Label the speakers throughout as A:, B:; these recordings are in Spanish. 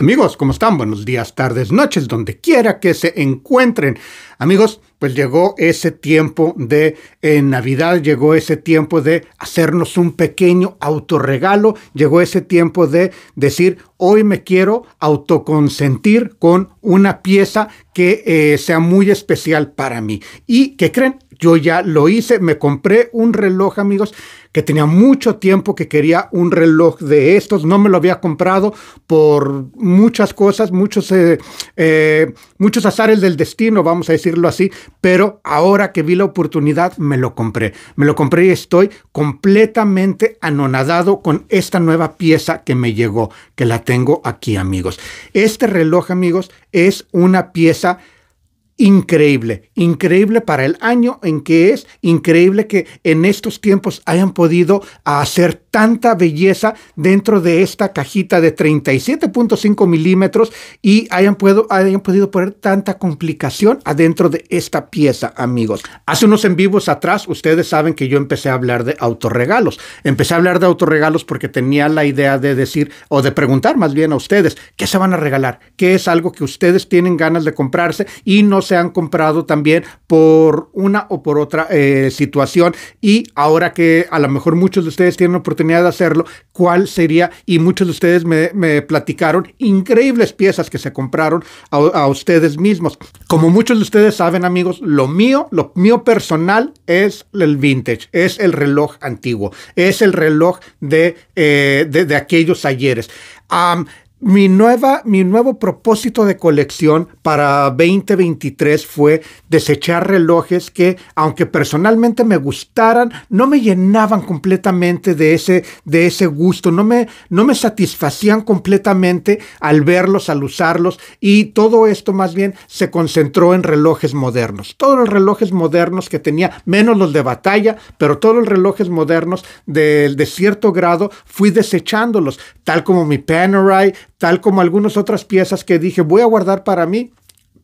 A: Amigos, ¿cómo están? Buenos días, tardes, noches, donde quiera que se encuentren. Amigos, pues llegó ese tiempo de eh, Navidad, llegó ese tiempo de hacernos un pequeño autorregalo, llegó ese tiempo de decir, hoy me quiero autoconsentir con una pieza que eh, sea muy especial para mí. ¿Y qué creen? Yo ya lo hice, me compré un reloj, amigos, que tenía mucho tiempo que quería un reloj de estos, no me lo había comprado por muchas cosas, muchos, eh, eh, muchos azares del destino, vamos a decirlo así, pero ahora que vi la oportunidad me lo compré, me lo compré y estoy completamente anonadado con esta nueva pieza que me llegó, que la tengo aquí amigos. Este reloj amigos es una pieza increíble, increíble para el año en que es, increíble que en estos tiempos hayan podido hacer tanta belleza dentro de esta cajita de 37.5 milímetros y hayan, puedo, hayan podido poner tanta complicación adentro de esta pieza, amigos. Hace unos en vivos atrás, ustedes saben que yo empecé a hablar de autorregalos. Empecé a hablar de autorregalos porque tenía la idea de decir o de preguntar más bien a ustedes, ¿qué se van a regalar? ¿Qué es algo que ustedes tienen ganas de comprarse y no se han comprado también por una o por otra eh, situación. Y ahora que a lo mejor muchos de ustedes tienen oportunidad de hacerlo, ¿cuál sería? Y muchos de ustedes me, platicaron increíbles piezas que se compraron a, ustedes mismos. Como muchos de ustedes saben, amigos, lo mío, lo mío personal es el vintage, es el reloj antiguo, es el reloj de, eh, de, aquellos ayeres mi, nueva, mi nuevo propósito de colección para 2023 fue desechar relojes que, aunque personalmente me gustaran, no me llenaban completamente de ese, de ese gusto, no me, no me satisfacían completamente al verlos, al usarlos, y todo esto más bien se concentró en relojes modernos. Todos los relojes modernos que tenía, menos los de batalla, pero todos los relojes modernos de, de cierto grado, fui desechándolos, tal como mi Panerai, tal como algunas otras piezas que dije voy a guardar para mí,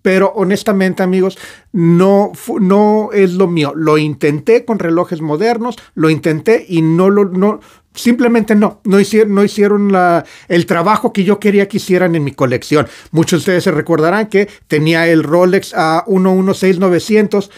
A: pero honestamente amigos, no, no es lo mío. Lo intenté con relojes modernos, lo intenté y no lo... No, Simplemente no, no hicieron, no hicieron la, el trabajo que yo quería que hicieran en mi colección. Muchos de ustedes se recordarán que tenía el Rolex A116900,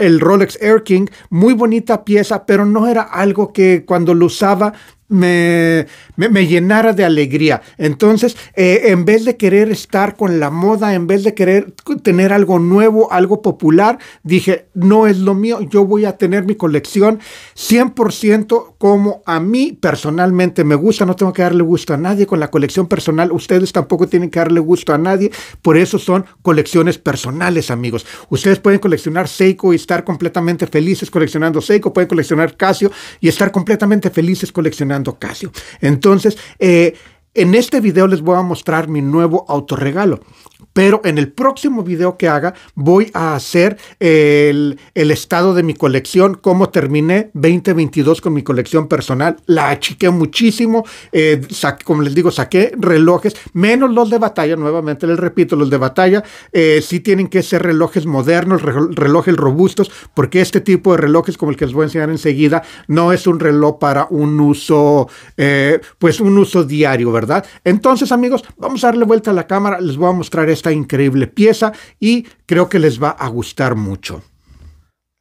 A: el Rolex Air King, muy bonita pieza, pero no era algo que cuando lo usaba me, me, llenara de alegría. Entonces, eh, en vez de querer estar con la moda, en vez de querer tener algo nuevo, algo popular, dije, no es lo mío, yo voy a tener mi colección 100% como a mí personalmente me gusta, no tengo que darle gusto a nadie con la colección personal, ustedes tampoco tienen que darle gusto a nadie, por eso son colecciones personales, amigos. Ustedes pueden coleccionar Seiko y estar completamente felices coleccionando Seiko, pueden coleccionar Casio y estar completamente felices coleccionando Fernando Casio. Entonces, eh, en este video les voy a mostrar mi nuevo autorregalo, pero en el próximo video que haga voy a hacer el, estado de mi colección, cómo terminé 2022 con mi colección personal. La achiqué muchísimo, eh, como les digo, saqué relojes, menos los de batalla, nuevamente les repito, los de batalla eh, sí tienen que ser relojes modernos, relojes robustos, porque este tipo de relojes como el que les voy a enseñar enseguida no es un reloj para un uso, eh, pues un uso diario, ¿verdad? Entonces, amigos, vamos a darle vuelta a la cámara, les voy a mostrar esta increíble pieza y creo que les va a gustar mucho.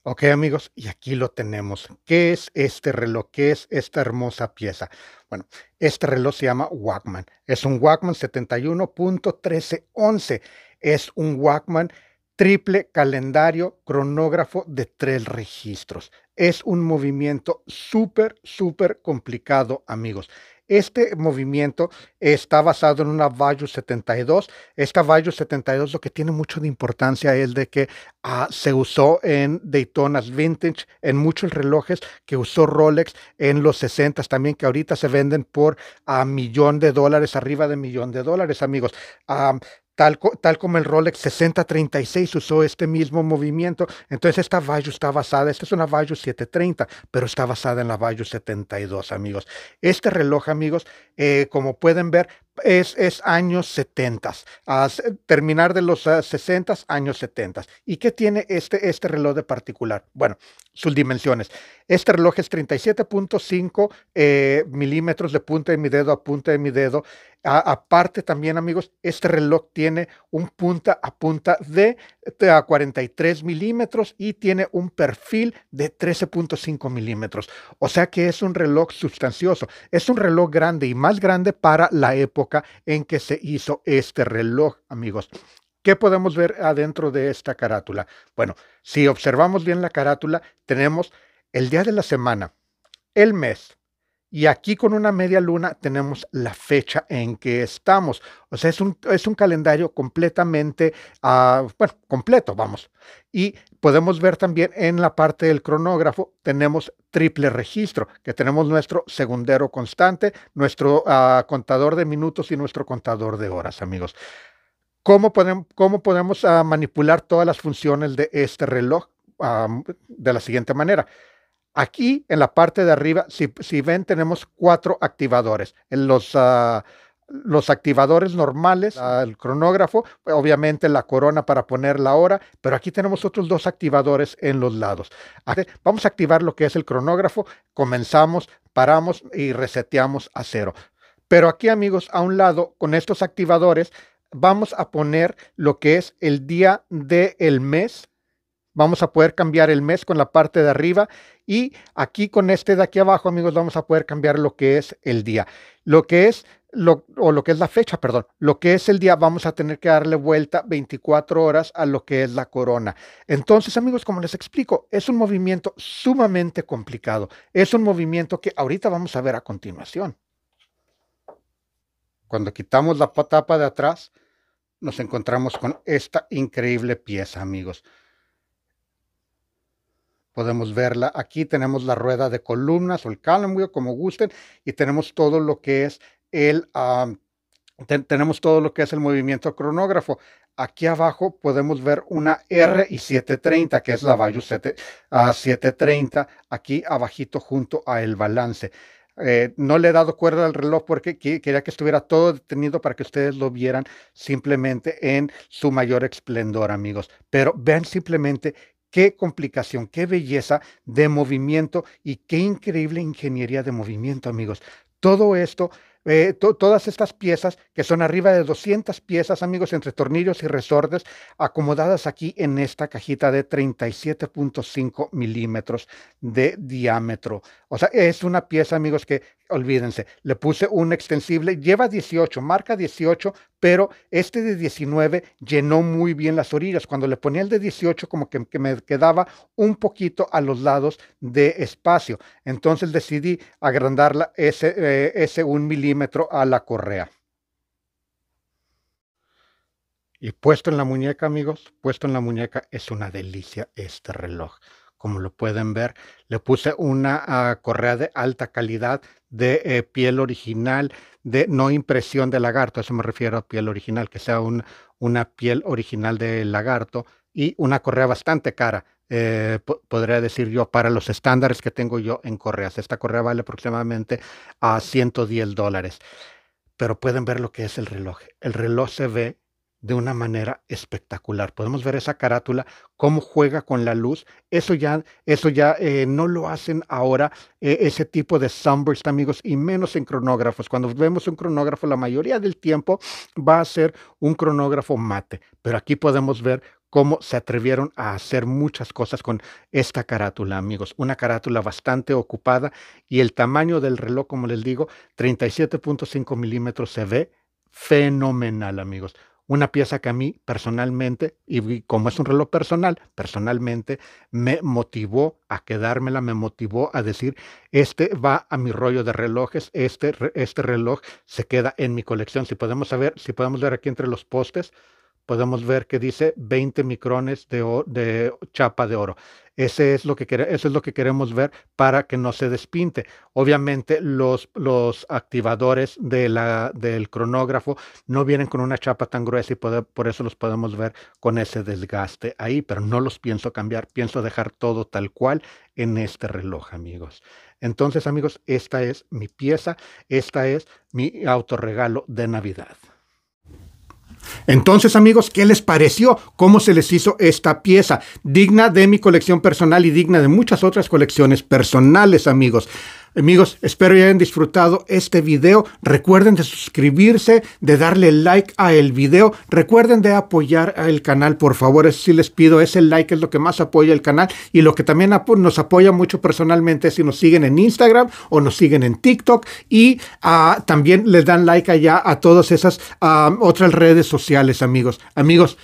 A: Ok amigos, y aquí lo tenemos. ¿Qué es este reloj? ¿Qué es esta hermosa pieza? Bueno, este reloj se llama Walkman. Es un Walkman 71.1311. Es un Walkman triple calendario cronógrafo de tres registros. Es un movimiento súper, súper complicado amigos. Este movimiento está basado en una Value 72. Esta Value 72 lo que tiene mucho de importancia es de que ah, se usó en Daytonas Vintage, en muchos relojes que usó Rolex en los 60 también, que ahorita se venden por a ah, millón de dólares, arriba de millón de dólares, amigos. Ah, tal, como el Rolex 6036 usó este mismo movimiento. Entonces esta Vayu está basada, esta es una Vayu 730, pero está basada en la Vayu 72, amigos. Este reloj, amigos, eh, como pueden ver, es, es, años 70, terminar de los 60, ah, años 70. ¿Y qué tiene este, este reloj de particular? Bueno, sus dimensiones. Este reloj es 37.5 eh, milímetros de punta de mi dedo a punta de mi dedo aparte también, amigos, este reloj tiene un punta a punta de 43 este, milímetros y tiene un perfil de 13.5 milímetros. O sea que es un reloj sustancioso. Es un reloj grande y más grande para la época en que se hizo este reloj, amigos. ¿Qué podemos ver adentro de esta carátula? Bueno, si observamos bien la carátula, tenemos el día de la semana, el mes, y aquí con una media luna tenemos la fecha en que estamos. O sea, es un, es un calendario completamente, ah, bueno, completo, vamos. Y podemos ver también en la parte del cronógrafo, tenemos triple registro, que tenemos nuestro segundero constante, nuestro ah, contador de minutos y nuestro contador de horas, amigos. ¿Cómo podemos, cómo podemos ah, manipular todas las funciones de este reloj? de la siguiente manera Aquí en la parte de arriba, si, ven, tenemos cuatro activadores. En los, ah, los activadores normales, ah, el cronógrafo, obviamente la corona para poner la hora, pero aquí tenemos otros dos activadores en los lados. Vamos a activar lo que es el cronógrafo, comenzamos, paramos y reseteamos a cero. Pero aquí amigos, a un lado, con estos activadores, vamos a poner lo que es el día del mes, vamos a poder cambiar el mes con la parte de arriba y aquí con este de aquí abajo, amigos, vamos a poder cambiar lo que es el día. Lo que es lo, o lo que es la fecha, perdón, lo que es el día, vamos a tener que darle vuelta 24 horas a lo que es la corona. Entonces, amigos, como les explico, es un movimiento sumamente complicado. Es un movimiento que ahorita vamos a ver a continuación. Cuando quitamos la patapa de atrás, nos encontramos con esta increíble pieza, amigos podemos verla. Aquí tenemos la rueda de columnas o el wheel, como gusten, y tenemos todo lo que es el... tenemos todo lo que es el movimiento cronógrafo. Aquí abajo podemos ver una R y 730, que es la Value 730, aquí abajito junto a el balance. Eh, no le he dado cuerda al reloj porque quería que estuviera todo detenido para que ustedes lo vieran simplemente en su mayor esplendor, amigos. Pero vean simplemente Qué complicación, qué belleza de movimiento y qué increíble ingeniería de movimiento, amigos. Todo esto eh, todas estas piezas, que son arriba de 200 piezas, amigos, entre tornillos y resortes, acomodadas aquí en esta cajita de 37.5 milímetros de diámetro. O sea, es una pieza, amigos, que olvídense, le puse un extensible, lleva 18, marca 18, pero este de 19 llenó muy bien las orillas. Cuando le ponía el de 18, como que, me quedaba un poquito a los lados de espacio. Entonces decidí agrandarla ese, eh, ese un milímetro a la correa. Y puesto en la muñeca, amigos, puesto en la muñeca es una delicia este reloj. Como lo pueden ver, le puse una ah, correa de alta calidad, de eh, piel original, de no impresión de lagarto, eso me refiero a piel original, que sea una piel original de lagarto, y una correa bastante cara, eh, podría decir yo, para los estándares que tengo yo en correas. Esta correa vale aproximadamente a 110 dólares. Pero pueden ver lo que es el reloj. El reloj se ve de una manera espectacular. Podemos ver esa carátula, cómo juega con la luz. Eso ya, eso ya eh, no lo hacen ahora eh, ese tipo de sunburst, amigos, y menos en cronógrafos. Cuando vemos un cronógrafo, la mayoría del tiempo va a ser un cronógrafo mate, pero aquí podemos ver cómo se atrevieron a hacer muchas cosas con esta carátula, amigos. Una carátula bastante ocupada y el tamaño del reloj, como les digo, 37.5 milímetros, se ve fenomenal, amigos. Una pieza que a mí personalmente, y como es un reloj personal, personalmente me motivó a quedármela, me motivó a decir, este va a mi rollo de relojes, este, este reloj se queda en mi colección. Si podemos, saber, si podemos ver aquí entre los postes, podemos ver que dice 20 micrones de, de chapa de oro. Ese es lo que eso es lo que queremos ver para que no se despinte. Obviamente los, activadores del cronógrafo no vienen con una chapa tan gruesa y por eso los podemos ver con ese desgaste ahí, pero no los pienso cambiar, pienso dejar todo tal cual en este reloj, amigos. Entonces, amigos, esta es mi pieza, esta es mi autorregalo de Navidad. Entonces, amigos, ¿qué les pareció? ¿Cómo se les hizo esta pieza? Digna de mi colección personal y digna de muchas otras colecciones personales, amigos. Amigos, espero que hayan disfrutado este video. Recuerden de suscribirse, de darle like a el video. Recuerden de apoyar al canal, por favor. si les pido. Ese like es lo que más apoya el canal y lo que también nos apoya mucho personalmente si nos siguen en Instagram o nos siguen en TikTok y ah, también les dan like allá a todas esas ah, otras redes sociales, amigos. Amigos,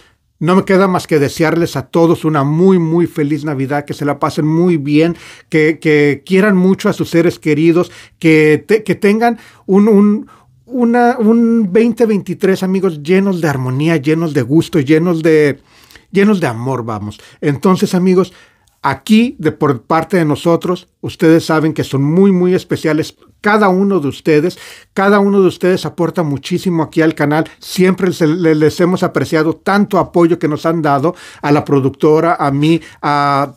A: no me queda más que desearles a todos una muy, muy feliz Navidad, que se la pasen muy bien, que, quieran mucho a sus seres queridos, que, que tengan un, un una, un 2023, amigos, llenos de armonía, llenos de gusto, llenos de, llenos de amor, vamos. Entonces, amigos, aquí, de por parte de nosotros, ustedes saben que son muy, muy especiales cada uno de ustedes. Cada uno de ustedes aporta muchísimo aquí al canal. Siempre les hemos apreciado tanto apoyo que nos han dado a la productora, a mí, a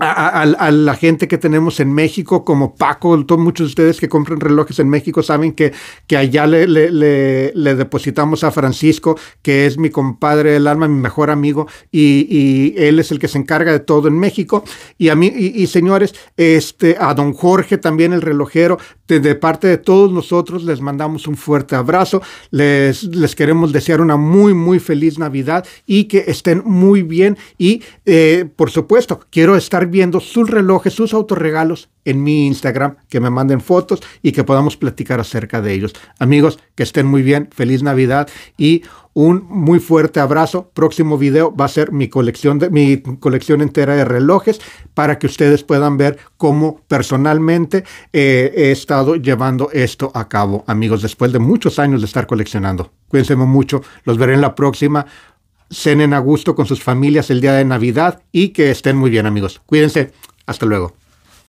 A: a, la gente que tenemos en México, como Paco, todos, muchos de ustedes que compran relojes en México saben que, que allá le, le, depositamos a Francisco, que es mi compadre del alma, mi mejor amigo, y, él es el que se encarga de todo en México. Y a mí, y, señores, este, a don Jorge también, el relojero, de, parte de todos nosotros les mandamos un fuerte abrazo, les, les queremos desear una muy, muy feliz Navidad y que estén muy bien. Y eh, por supuesto, quiero estar viendo sus relojes, sus autorregalos en mi Instagram, que me manden fotos y que podamos platicar acerca de ellos. Amigos, que estén muy bien, feliz Navidad y un muy fuerte abrazo. Próximo video va a ser mi colección, de, mi colección entera de relojes para que ustedes puedan ver cómo personalmente eh, he estado llevando esto a cabo, amigos, después de muchos años de estar coleccionando. Cuídense mucho, los veré en la próxima cenen a gusto con sus familias el día de Navidad y que estén muy bien amigos. Cuídense. Hasta luego.